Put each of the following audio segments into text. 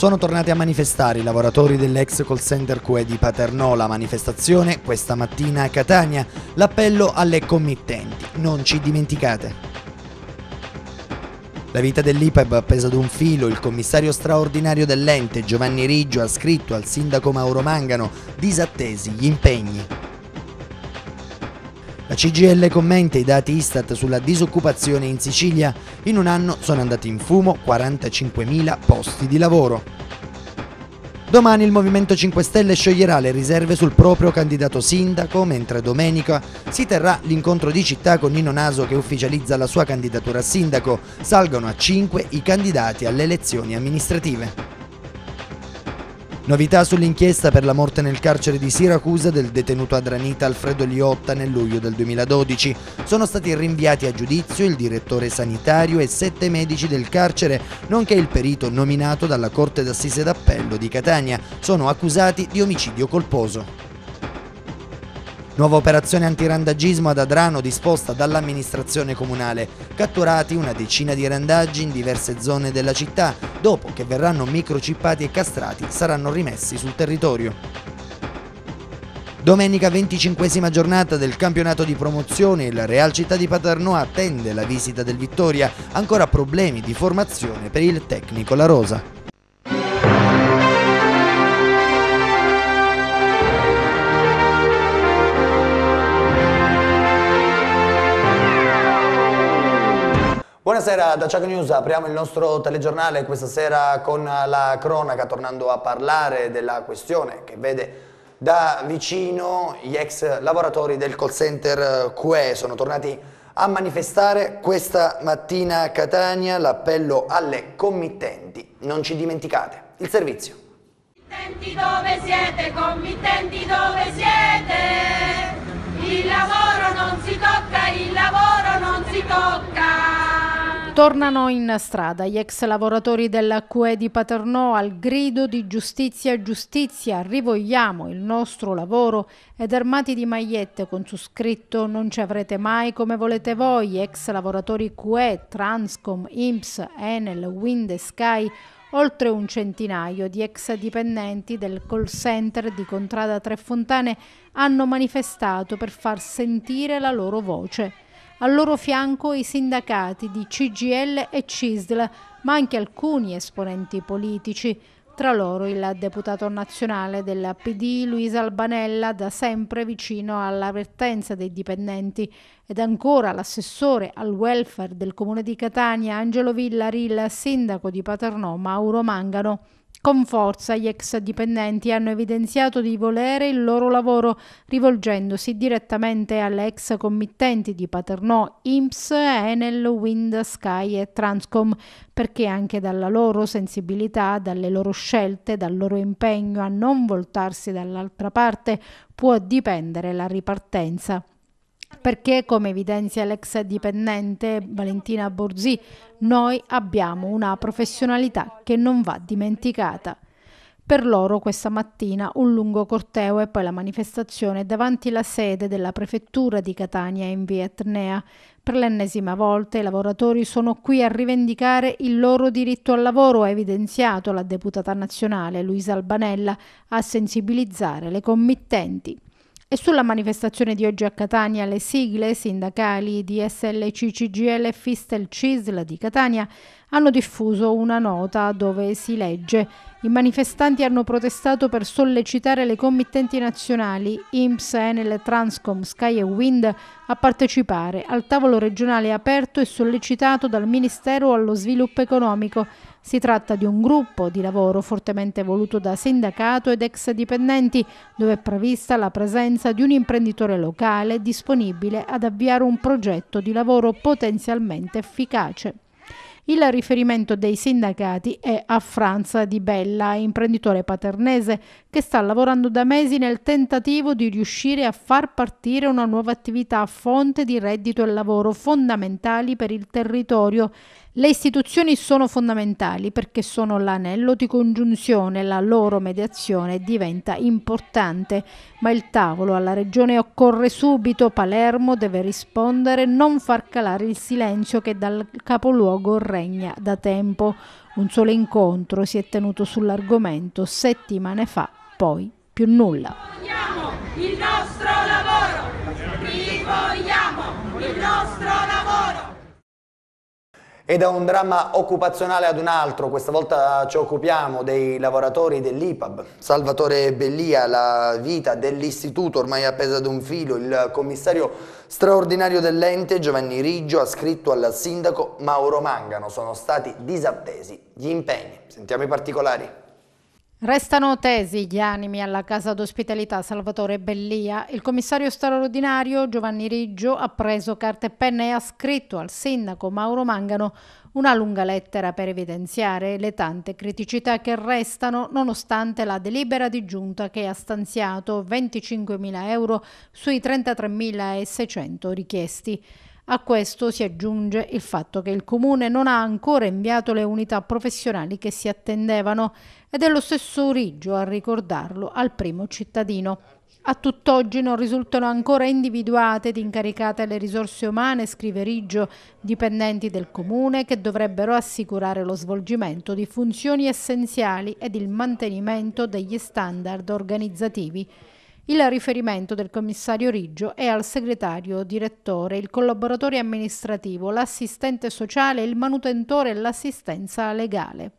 Sono tornati a manifestare i lavoratori dell'ex call center QE di Paternò. La manifestazione questa mattina a Catania. L'appello alle committenti. Non ci dimenticate. La vita dell'IPEB appesa ad un filo, il commissario straordinario dell'ente Giovanni Riggio ha scritto al sindaco Mauro Mangano disattesi gli impegni. CGL commenta i dati Istat sulla disoccupazione in Sicilia. In un anno sono andati in fumo 45.000 posti di lavoro. Domani il Movimento 5 Stelle scioglierà le riserve sul proprio candidato sindaco, mentre domenica si terrà l'incontro di città con Nino Naso che ufficializza la sua candidatura a sindaco. Salgono a 5 i candidati alle elezioni amministrative. Novità sull'inchiesta per la morte nel carcere di Siracusa del detenuto adranita Alfredo Liotta nel luglio del 2012. Sono stati rinviati a giudizio il direttore sanitario e sette medici del carcere, nonché il perito nominato dalla Corte d'Assise d'Appello di Catania. Sono accusati di omicidio colposo. Nuova operazione antirandagismo ad Adrano disposta dall'amministrazione comunale. Catturati una decina di randaggi in diverse zone della città, dopo che verranno microcippati e castrati saranno rimessi sul territorio. Domenica 25 giornata del campionato di promozione, la Real Città di Paternò attende la visita del Vittoria, ancora problemi di formazione per il tecnico La Rosa. Buonasera da Chuck News, apriamo il nostro telegiornale questa sera con la cronaca, tornando a parlare della questione che vede da vicino gli ex lavoratori del call center eh, QE sono tornati a manifestare questa mattina a Catania l'appello alle committenti. Non ci dimenticate il servizio. Committenti dove siete? Committenti dove siete? Il lavoro non si tocca, il lavoro non si tocca. Tornano in strada gli ex lavoratori della QE di Paternò al grido di giustizia, giustizia, rivogliamo il nostro lavoro ed armati di magliette con su scritto non ci avrete mai come volete voi, ex lavoratori QE, Transcom, IMSS, Enel, Wind e Sky, oltre un centinaio di ex dipendenti del call center di Contrada Tre Fontane hanno manifestato per far sentire la loro voce. Al loro fianco i sindacati di CGL e CISL, ma anche alcuni esponenti politici, tra loro il deputato nazionale della PD Luisa Albanella, da sempre vicino all'avvertenza dei dipendenti, ed ancora l'assessore al welfare del comune di Catania Angelo Villari, il sindaco di Paternò Mauro Mangano. Con forza gli ex dipendenti hanno evidenziato di volere il loro lavoro rivolgendosi direttamente alle ex committenti di Paternò, IMS, Enel, Wind, Sky e Transcom, perché anche dalla loro sensibilità, dalle loro scelte, dal loro impegno a non voltarsi dall'altra parte può dipendere la ripartenza perché, come evidenzia l'ex dipendente Valentina Borzi, noi abbiamo una professionalità che non va dimenticata. Per loro questa mattina un lungo corteo e poi la manifestazione davanti la sede della prefettura di Catania in via Etnea. Per l'ennesima volta i lavoratori sono qui a rivendicare il loro diritto al lavoro, ha evidenziato la deputata nazionale Luisa Albanella a sensibilizzare le committenti. E sulla manifestazione di oggi a Catania le sigle sindacali di SLC, CGL e Fistel CISL di Catania hanno diffuso una nota dove si legge i manifestanti hanno protestato per sollecitare le committenti nazionali IMSS, Enel, Transcom, Sky e Wind a partecipare al tavolo regionale aperto e sollecitato dal Ministero allo Sviluppo Economico si tratta di un gruppo di lavoro fortemente voluto da sindacato ed ex dipendenti, dove è prevista la presenza di un imprenditore locale disponibile ad avviare un progetto di lavoro potenzialmente efficace. Il riferimento dei sindacati è a Franza Di Bella, imprenditore paternese che sta lavorando da mesi nel tentativo di riuscire a far partire una nuova attività a fonte di reddito e lavoro fondamentali per il territorio le istituzioni sono fondamentali perché sono l'anello di congiunzione, la loro mediazione diventa importante, ma il tavolo alla regione occorre subito, Palermo deve rispondere, non far calare il silenzio che dal capoluogo regna da tempo. Un solo incontro si è tenuto sull'argomento settimane fa, poi più nulla. Vogliamo il nostro lavoro, vogliamo il nostro lavoro e da un dramma occupazionale ad un altro, questa volta ci occupiamo dei lavoratori dell'IPAB. Salvatore Bellia, la vita dell'istituto ormai appesa ad un filo, il commissario straordinario dell'ente Giovanni Riggio ha scritto al sindaco Mauro Mangano, sono stati disattesi gli impegni. Sentiamo i particolari. Restano tesi gli animi alla casa d'ospitalità Salvatore Bellia. Il commissario straordinario Giovanni Riggio ha preso carta e penna e ha scritto al sindaco Mauro Mangano una lunga lettera per evidenziare le tante criticità che restano nonostante la delibera di giunta che ha stanziato 25.000 euro sui 33.600 richiesti. A questo si aggiunge il fatto che il Comune non ha ancora inviato le unità professionali che si attendevano ed è lo stesso Origio a ricordarlo al primo cittadino. A tutt'oggi non risultano ancora individuate ed incaricate le risorse umane, scrive Riggio, dipendenti del Comune che dovrebbero assicurare lo svolgimento di funzioni essenziali ed il mantenimento degli standard organizzativi. Il riferimento del commissario Riggio è al segretario, direttore, il collaboratore amministrativo, l'assistente sociale, il manutentore e l'assistenza legale.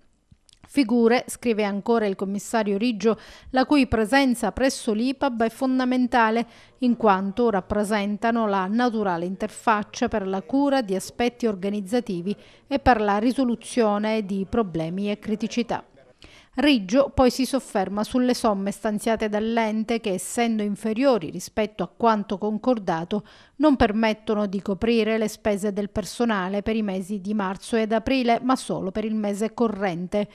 Figure, scrive ancora il commissario Riggio, la cui presenza presso l'IPAB è fondamentale in quanto rappresentano la naturale interfaccia per la cura di aspetti organizzativi e per la risoluzione di problemi e criticità. Riggio poi si sofferma sulle somme stanziate dall'ente che, essendo inferiori rispetto a quanto concordato, non permettono di coprire le spese del personale per i mesi di marzo ed aprile, ma solo per il mese corrente.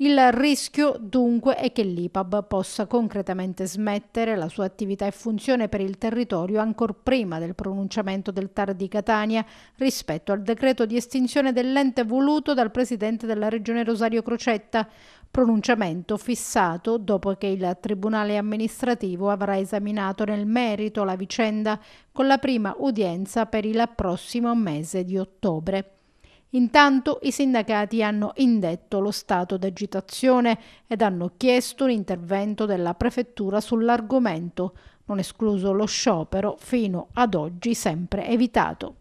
Il rischio dunque è che l'IPAB possa concretamente smettere la sua attività e funzione per il territorio ancor prima del pronunciamento del TAR di Catania rispetto al decreto di estinzione dell'ente voluto dal presidente della regione Rosario Crocetta, pronunciamento fissato dopo che il Tribunale amministrativo avrà esaminato nel merito la vicenda con la prima udienza per il prossimo mese di ottobre. Intanto i sindacati hanno indetto lo stato d'agitazione ed hanno chiesto l'intervento della prefettura sull'argomento, non escluso lo sciopero fino ad oggi sempre evitato.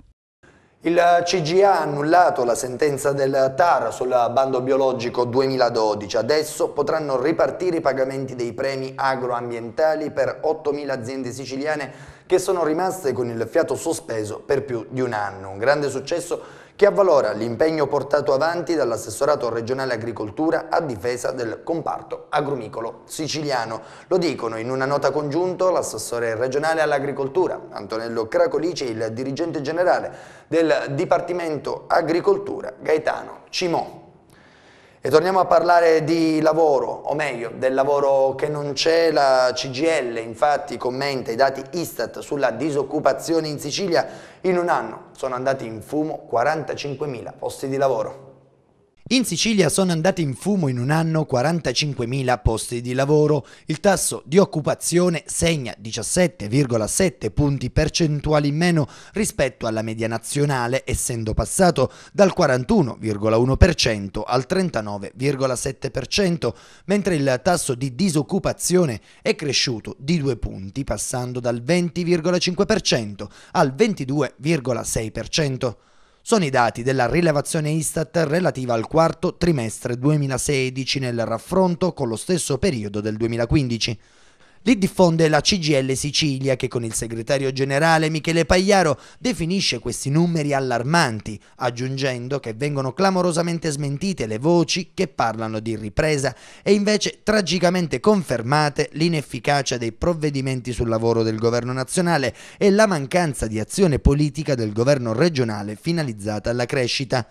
Il CGA ha annullato la sentenza del TAR sul bando biologico 2012. Adesso potranno ripartire i pagamenti dei premi agroambientali per 8.000 aziende siciliane che sono rimaste con il fiato sospeso per più di un anno. Un grande successo che avvalora l'impegno portato avanti dall'assessorato regionale agricoltura a difesa del comparto agrumicolo siciliano. Lo dicono in una nota congiunta l'assessore regionale all'agricoltura Antonello Cracolici e il dirigente generale del Dipartimento Agricoltura Gaetano Cimò. E torniamo a parlare di lavoro, o meglio, del lavoro che non c'è. La CGL infatti commenta i dati Istat sulla disoccupazione in Sicilia. In un anno sono andati in fumo 45.000 posti di lavoro. In Sicilia sono andati in fumo in un anno 45.000 posti di lavoro. Il tasso di occupazione segna 17,7 punti percentuali in meno rispetto alla media nazionale, essendo passato dal 41,1% al 39,7%, mentre il tasso di disoccupazione è cresciuto di due punti, passando dal 20,5% al 22,6%. Sono i dati della rilevazione Istat relativa al quarto trimestre 2016 nel raffronto con lo stesso periodo del 2015. Li diffonde la CGL Sicilia che con il segretario generale Michele Pagliaro definisce questi numeri allarmanti, aggiungendo che vengono clamorosamente smentite le voci che parlano di ripresa e invece tragicamente confermate l'inefficacia dei provvedimenti sul lavoro del governo nazionale e la mancanza di azione politica del governo regionale finalizzata alla crescita.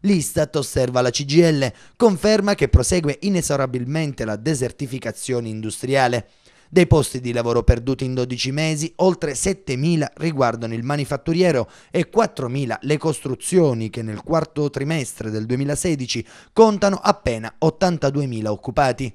L'Istat, osserva la CGL, conferma che prosegue inesorabilmente la desertificazione industriale. Dei posti di lavoro perduti in 12 mesi, oltre 7.000 riguardano il manifatturiero e 4.000 le costruzioni che nel quarto trimestre del 2016 contano appena 82.000 occupati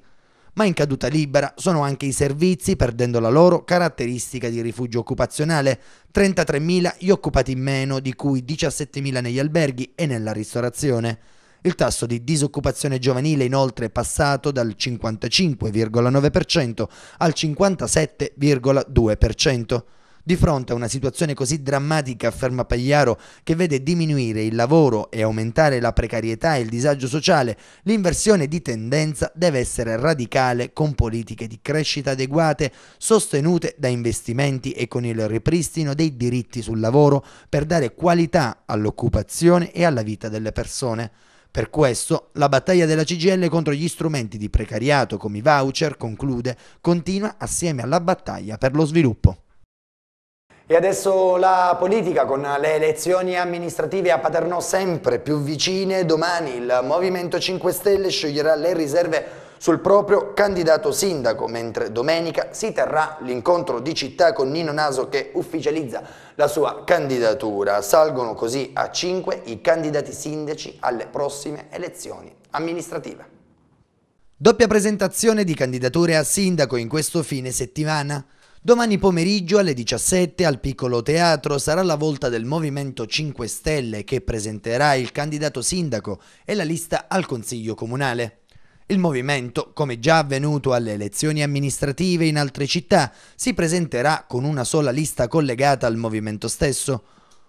ma in caduta libera sono anche i servizi perdendo la loro caratteristica di rifugio occupazionale, 33.000 gli occupati in meno di cui 17.000 negli alberghi e nella ristorazione. Il tasso di disoccupazione giovanile inoltre è passato dal 55,9% al 57,2%. Di fronte a una situazione così drammatica, afferma Pagliaro, che vede diminuire il lavoro e aumentare la precarietà e il disagio sociale, l'inversione di tendenza deve essere radicale con politiche di crescita adeguate, sostenute da investimenti e con il ripristino dei diritti sul lavoro per dare qualità all'occupazione e alla vita delle persone. Per questo la battaglia della CGL contro gli strumenti di precariato come i voucher, conclude, continua assieme alla battaglia per lo sviluppo. E adesso la politica con le elezioni amministrative a Paternò sempre più vicine. Domani il Movimento 5 Stelle scioglierà le riserve sul proprio candidato sindaco, mentre domenica si terrà l'incontro di città con Nino Naso che ufficializza la sua candidatura. Salgono così a 5 i candidati sindaci alle prossime elezioni amministrative. Doppia presentazione di candidature a sindaco in questo fine settimana. Domani pomeriggio alle 17 al Piccolo Teatro sarà la volta del Movimento 5 Stelle che presenterà il candidato sindaco e la lista al Consiglio Comunale. Il movimento, come già avvenuto alle elezioni amministrative in altre città, si presenterà con una sola lista collegata al movimento stesso.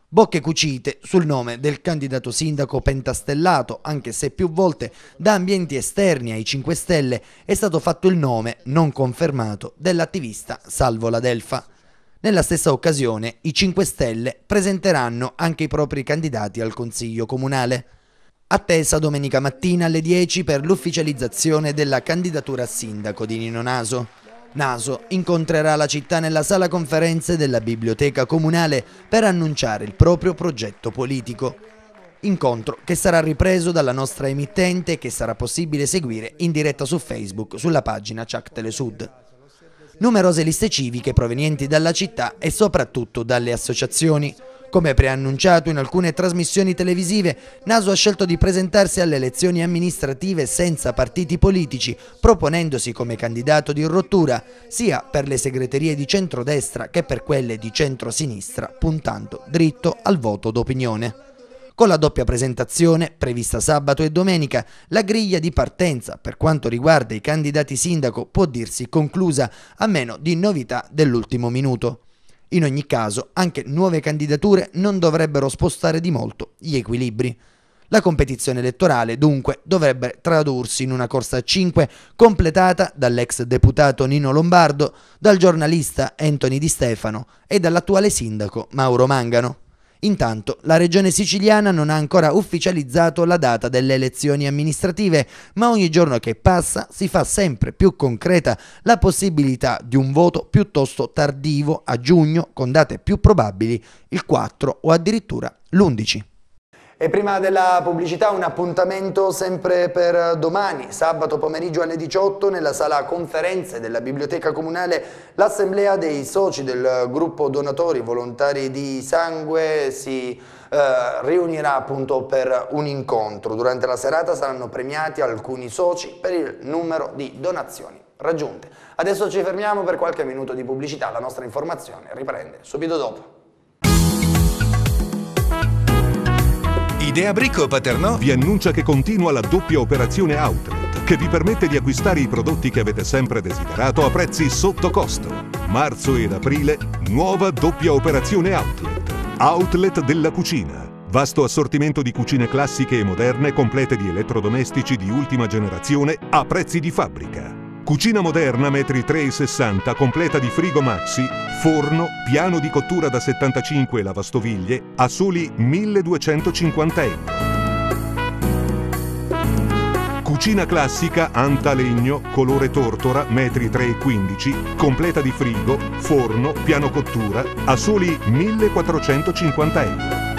Bocche cucite sul nome del candidato sindaco pentastellato, anche se più volte da ambienti esterni ai 5 Stelle è stato fatto il nome, non confermato, dell'attivista Salvo Ladelfa. Nella stessa occasione i 5 Stelle presenteranno anche i propri candidati al Consiglio Comunale. Attesa domenica mattina alle 10 per l'ufficializzazione della candidatura a sindaco di Nino Naso. Naso incontrerà la città nella sala conferenze della biblioteca comunale per annunciare il proprio progetto politico. Incontro che sarà ripreso dalla nostra emittente e che sarà possibile seguire in diretta su Facebook sulla pagina Ciac Telesud. Numerose liste civiche provenienti dalla città e soprattutto dalle associazioni. Come preannunciato in alcune trasmissioni televisive, Naso ha scelto di presentarsi alle elezioni amministrative senza partiti politici, proponendosi come candidato di rottura sia per le segreterie di centrodestra che per quelle di centrosinistra, puntando dritto al voto d'opinione. Con la doppia presentazione, prevista sabato e domenica, la griglia di partenza per quanto riguarda i candidati sindaco può dirsi conclusa, a meno di novità dell'ultimo minuto. In ogni caso, anche nuove candidature non dovrebbero spostare di molto gli equilibri. La competizione elettorale, dunque, dovrebbe tradursi in una corsa a 5 completata dall'ex deputato Nino Lombardo, dal giornalista Anthony Di Stefano e dall'attuale sindaco Mauro Mangano. Intanto la regione siciliana non ha ancora ufficializzato la data delle elezioni amministrative, ma ogni giorno che passa si fa sempre più concreta la possibilità di un voto piuttosto tardivo a giugno con date più probabili il 4 o addirittura l'11. E prima della pubblicità un appuntamento sempre per domani, sabato pomeriggio alle 18 nella sala conferenze della Biblioteca Comunale l'assemblea dei soci del gruppo donatori volontari di sangue si eh, riunirà appunto per un incontro. Durante la serata saranno premiati alcuni soci per il numero di donazioni raggiunte. Adesso ci fermiamo per qualche minuto di pubblicità, la nostra informazione riprende subito dopo. Idea Bricco Paternò vi annuncia che continua la doppia operazione Outlet, che vi permette di acquistare i prodotti che avete sempre desiderato a prezzi sotto costo. Marzo ed aprile, nuova doppia operazione Outlet. Outlet della cucina. Vasto assortimento di cucine classiche e moderne complete di elettrodomestici di ultima generazione a prezzi di fabbrica. Cucina moderna metri 3,60 completa di frigo maxi, forno, piano di cottura da 75 lavastoviglie a soli 1250 euro. Cucina classica Antalegno, colore tortora, metri 3,15, completa di frigo, forno, piano cottura, a soli 1450 euro.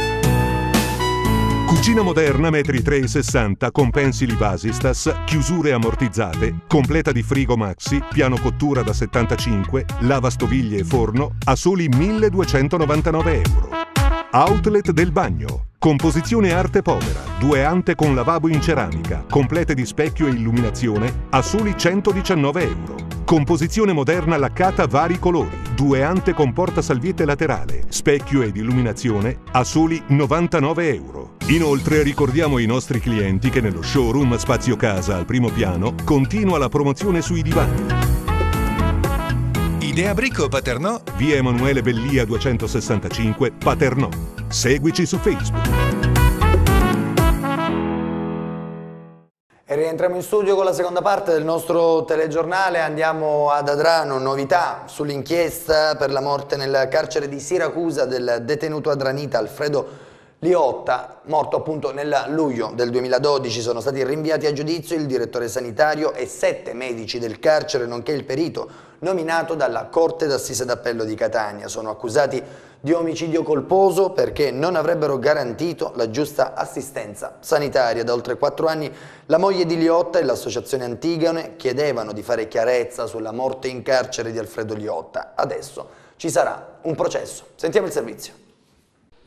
Cucina moderna, metri 3,60, con pensili Basistas, chiusure ammortizzate, completa di frigo maxi, piano cottura da 75, lavastoviglie e forno a soli 1299 euro. Outlet del bagno. Composizione arte povera, due ante con lavabo in ceramica, complete di specchio e illuminazione a soli 119 euro. Composizione moderna laccata vari colori due ante con porta salviette laterale, specchio ed illuminazione a soli 99 euro. Inoltre ricordiamo ai nostri clienti che nello showroom Spazio Casa al primo piano continua la promozione sui divani. Idea Bricco Paternò, via Emanuele Bellia 265, Paternò. Seguici su Facebook. rientriamo in studio con la seconda parte del nostro telegiornale, andiamo ad Adrano, novità sull'inchiesta per la morte nel carcere di Siracusa del detenuto adranita Alfredo Liotta, morto appunto nel luglio del 2012, sono stati rinviati a giudizio il direttore sanitario e sette medici del carcere, nonché il perito, nominato dalla Corte d'Assise d'Appello di Catania. Sono accusati di omicidio colposo perché non avrebbero garantito la giusta assistenza sanitaria. Da oltre quattro anni la moglie di Liotta e l'associazione Antigone chiedevano di fare chiarezza sulla morte in carcere di Alfredo Liotta. Adesso ci sarà un processo. Sentiamo il servizio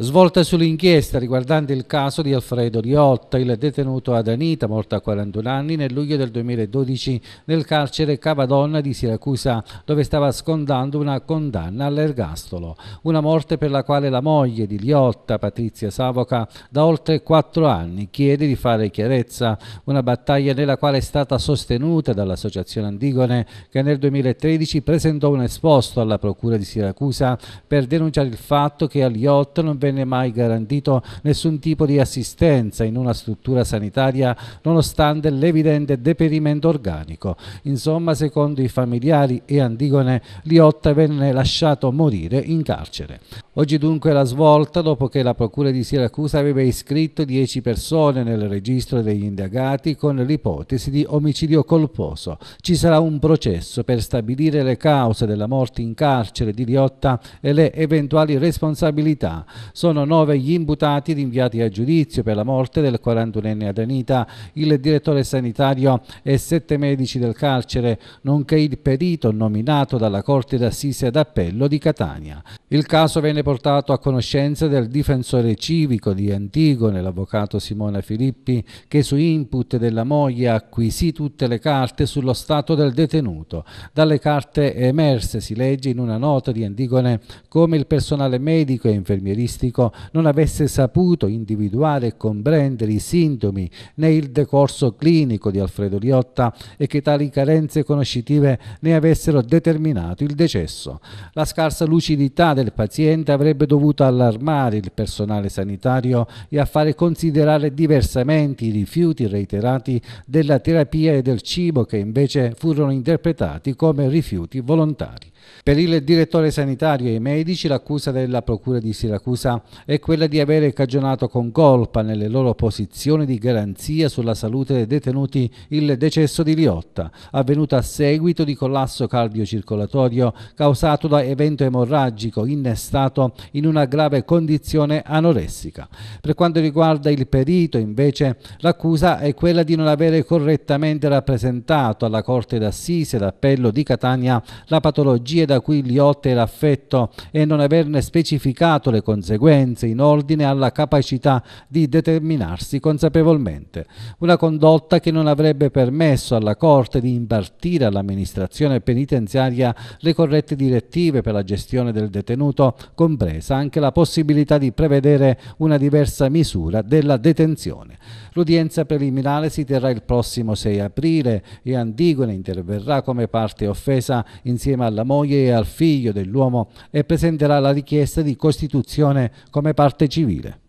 svolta sull'inchiesta riguardante il caso di Alfredo Riotta, il detenuto ad Anita, morto a 41 anni, nel luglio del 2012 nel carcere Cavadonna di Siracusa, dove stava scondando una condanna all'ergastolo. Una morte per la quale la moglie di Riotta, Patrizia Savoca, da oltre quattro anni chiede di fare chiarezza, una battaglia nella quale è stata sostenuta dall'Associazione Antigone, che nel 2013 presentò un esposto alla Procura di Siracusa per denunciare il fatto che a Riotta non venne venne mai garantito nessun tipo di assistenza in una struttura sanitaria nonostante l'evidente deperimento organico. Insomma, secondo i familiari e Antigone, Liotta venne lasciato morire in carcere. Oggi dunque la svolta dopo che la Procura di Siracusa aveva iscritto 10 persone nel registro degli indagati con l'ipotesi di omicidio colposo. Ci sarà un processo per stabilire le cause della morte in carcere di Liotta e le eventuali responsabilità. Sono nove gli imputati rinviati a giudizio per la morte del 41enne Adanita, il direttore sanitario e sette medici del carcere, nonché il perito nominato dalla Corte d'Assise d'Appello di Catania. Il caso venne portato a conoscenza del difensore civico di Antigone, l'avvocato Simona Filippi, che su input della moglie acquisì tutte le carte sullo stato del detenuto. Dalle carte emerse si legge in una nota di Antigone come il personale medico e infermieristico diagnostico non avesse saputo individuare e comprendere i sintomi né il decorso clinico di Alfredo Liotta e che tali carenze conoscitive ne avessero determinato il decesso. La scarsa lucidità del paziente avrebbe dovuto allarmare il personale sanitario e a fare considerare diversamente i rifiuti reiterati della terapia e del cibo che invece furono interpretati come rifiuti volontari. Per il direttore sanitario e i medici l'accusa della Procura di Siracusa è quella di avere cagionato con colpa nelle loro posizioni di garanzia sulla salute dei detenuti il decesso di Liotta, avvenuto a seguito di collasso cardiocircolatorio causato da evento emorragico innestato in una grave condizione anoressica. Per quanto riguarda il perito, invece, l'accusa è quella di non avere correttamente rappresentato alla Corte d'Assise d'Appello di Catania la patologia strategie da cui gli otte l'affetto e non averne specificato le conseguenze in ordine alla capacità di determinarsi consapevolmente. Una condotta che non avrebbe permesso alla Corte di impartire all'amministrazione penitenziaria le corrette direttive per la gestione del detenuto, compresa anche la possibilità di prevedere una diversa misura della detenzione. L'udienza preliminare si terrà il prossimo 6 aprile e Antigone interverrà come parte offesa insieme alla moglie moglie e al figlio dell'uomo e presenterà la richiesta di costituzione come parte civile.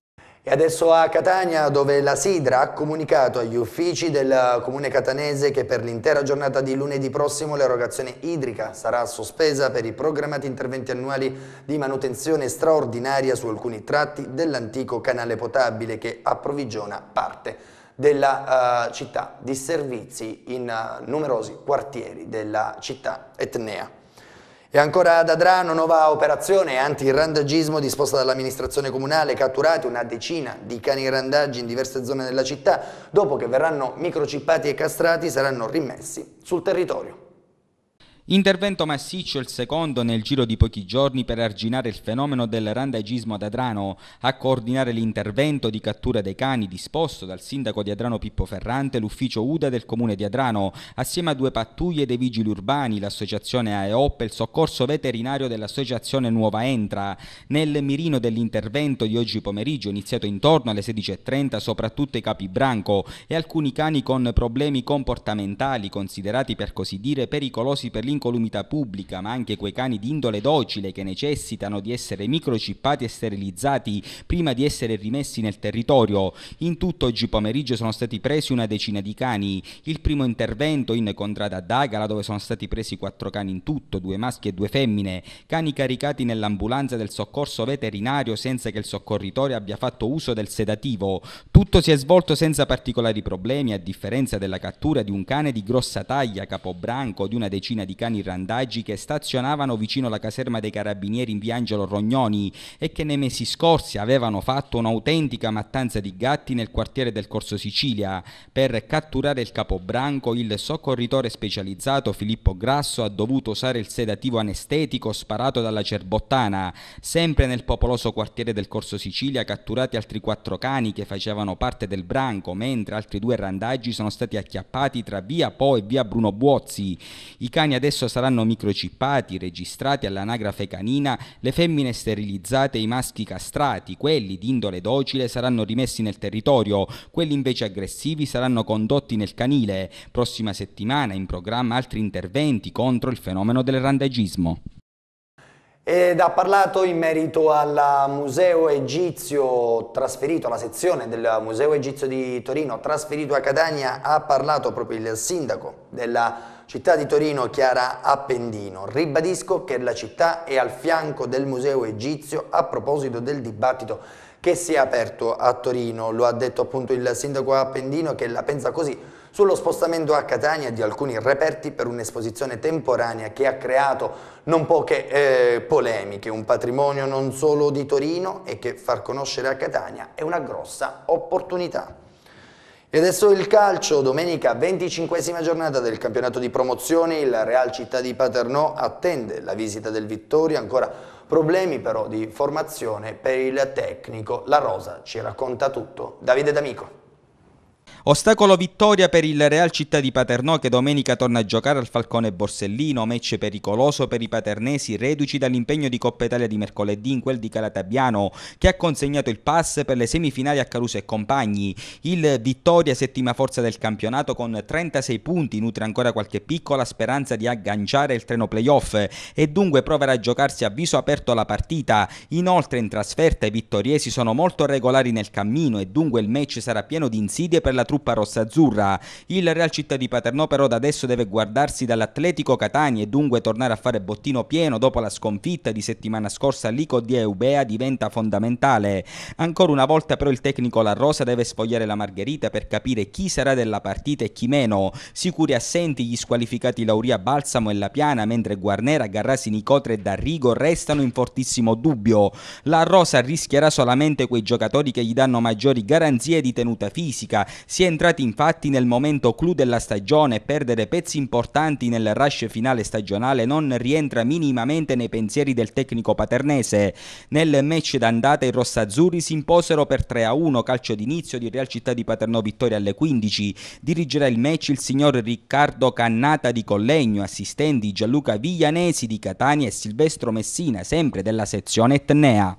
E adesso a Catania, dove la Sidra ha comunicato agli uffici del comune catanese che per l'intera giornata di lunedì prossimo l'erogazione idrica sarà sospesa per i programmati interventi annuali di manutenzione straordinaria su alcuni tratti dell'antico canale potabile che approvvigiona parte della uh, città, di servizi in uh, numerosi quartieri della città etnea. E ancora ad Adrano nuova operazione anti-randagismo disposta dall'amministrazione comunale, catturati una decina di cani randaggi in diverse zone della città, dopo che verranno microcippati e castrati saranno rimessi sul territorio. Intervento massiccio, il secondo nel giro di pochi giorni per arginare il fenomeno del randagismo ad Adrano, a coordinare l'intervento di cattura dei cani disposto dal sindaco di Adrano Pippo Ferrante, l'ufficio UDA del comune di Adrano, assieme a due pattuglie dei vigili urbani, l'associazione AEOP e il soccorso veterinario dell'associazione Nuova Entra. Nel mirino dell'intervento di oggi pomeriggio, iniziato intorno alle 16.30, soprattutto i capi branco e alcuni cani con problemi comportamentali considerati per così dire pericolosi per l'intervento l'incolumità pubblica, ma anche quei cani di indole docile che necessitano di essere microcippati e sterilizzati prima di essere rimessi nel territorio. In tutto oggi pomeriggio sono stati presi una decina di cani. Il primo intervento in contrada Dagala dove sono stati presi quattro cani in tutto, due maschi e due femmine, cani caricati nell'ambulanza del soccorso veterinario senza che il soccorritore abbia fatto uso del sedativo. Tutto si è svolto senza particolari problemi a differenza della cattura di un cane di grossa taglia capobranco di una decina di cani partigiani randaggi che stazionavano vicino alla caserma dei carabinieri in via Angelo Rognoni e che nei mesi scorsi avevano fatto un'autentica mattanza di gatti nel quartiere del Corso Sicilia per catturare il capobranco il soccorritore specializzato Filippo Grasso ha dovuto usare il sedativo anestetico sparato dalla cerbottana sempre nel popoloso quartiere del Corso Sicilia catturati altri quattro cani che facevano parte del branco mentre altri due randaggi sono stati acchiappati tra via Po e via Bruno Buozzi i cani adesso processo saranno microcippati, registrati all'anagrafe canina, le femmine sterilizzate e i maschi castrati, quelli di indole docile saranno rimessi nel territorio, quelli invece aggressivi saranno condotti nel canile. Prossima settimana in programma altri interventi contro il fenomeno del randagismo. Ed ha parlato in merito al Museo Egizio trasferito, alla sezione del Museo Egizio di Torino trasferito a Catania, ha parlato proprio il sindaco della Città di Torino Chiara Appendino. Ribadisco che la città è al fianco del Museo Egizio a proposito del dibattito che si è aperto a Torino. Lo ha detto appunto il sindaco Appendino che la pensa così sullo spostamento a Catania di alcuni reperti per un'esposizione temporanea che ha creato non poche eh, polemiche, un patrimonio non solo di Torino e che far conoscere a Catania è una grossa opportunità. E adesso il calcio, domenica 25 giornata del campionato di promozione, il Real Città di Paternò attende la visita del Vittoria, ancora problemi però di formazione per il tecnico. La Rosa ci racconta tutto. Davide D'Amico. Ostacolo vittoria per il Real Città di Paternò che domenica torna a giocare al Falcone Borsellino, match pericoloso per i paternesi reduci dall'impegno di Coppa Italia di mercoledì in quel di Calatabiano che ha consegnato il pass per le semifinali a Caruso e compagni. Il Vittoria settima forza del campionato con 36 punti nutre ancora qualche piccola speranza di agganciare il treno playoff e dunque proverà a giocarsi a viso aperto la partita. Inoltre in trasferta i vittoriesi sono molto regolari nel cammino e dunque il match sarà pieno di insidie per la truppa truppa rossa-azzurra. Il Real Città di Paternò però da adesso deve guardarsi dall'Atletico Catania e dunque tornare a fare bottino pieno dopo la sconfitta di settimana scorsa all'Ico di Eubea diventa fondamentale. Ancora una volta però il tecnico La Rosa deve sfogliare la margherita per capire chi sarà della partita e chi meno. Sicuri assenti gli squalificati Lauria Balsamo e La Piana, mentre Guarnera, Garrasi, Nicotre e D'Arrigo restano in fortissimo dubbio. La Rosa rischierà solamente quei giocatori che gli danno maggiori garanzie di tenuta fisica, Si si è entrati infatti nel momento clou della stagione e perdere pezzi importanti nel rush finale stagionale non rientra minimamente nei pensieri del tecnico paternese. Nel match d'andata i rossazzurri si imposero per 3-1 calcio d'inizio di Real Città di Paternò vittoria alle 15. Dirigerà il match il signor Riccardo Cannata di Collegno, assistenti Gianluca Viglianesi di Catania e Silvestro Messina, sempre della sezione Etnea.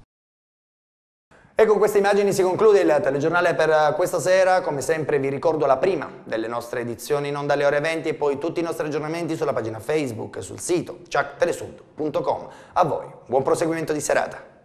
E con queste immagini si conclude il telegiornale per eh, questa sera. Come sempre vi ricordo la prima delle nostre edizioni non dalle ore 20 e poi tutti i nostri aggiornamenti sulla pagina Facebook, e sul sito ciactelesud.com. A voi, buon proseguimento di serata.